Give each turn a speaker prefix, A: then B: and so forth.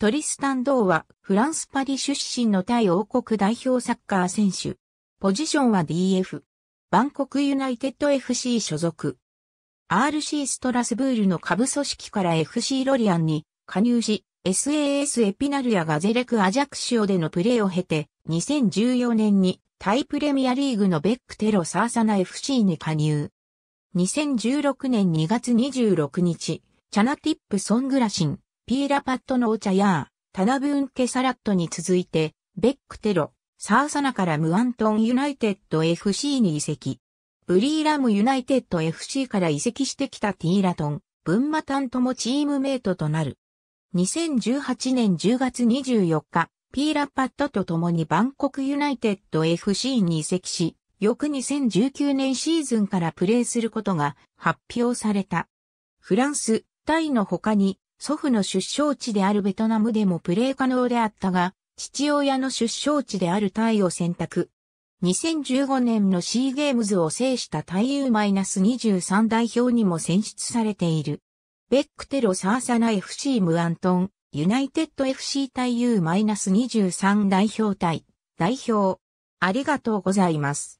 A: トリスタン・ドーはフランス・パリ出身のタイ王国代表サッカー選手。ポジションは DF。バンコクユナイテッド FC 所属。RC ストラスブールの下部組織から FC ロリアンに加入し、SAS エピナルやガゼレク・アジャクシオでのプレーを経て、2014年にタイプレミアリーグのベックテロサーサナ FC に加入。2016年2月26日、チャナティップ・ソングラシン、ピーラパットのお茶やタナブンケサラットに続いて、ベックテロ、サーサナからムアントンユナイテッド FC に移籍。ブリーラムユナイテッド FC から移籍してきたティーラトン、ブンマタンともチームメイトとなる。2018年10月24日、ピーラパットと共にバンコクユナイテッド FC に移籍し、翌2019年シーズンからプレーすることが発表された。フランス、タイの他に祖父の出生地であるベトナムでもプレー可能であったが、父親の出生地であるタイを選択。2015年の C ゲームズを制したタイ U-23 代表にも選出されている。ベックテロサーサナ FC ムアントン、ユナイテッド FC 対 U-23 代表対代表。ありがとうございます。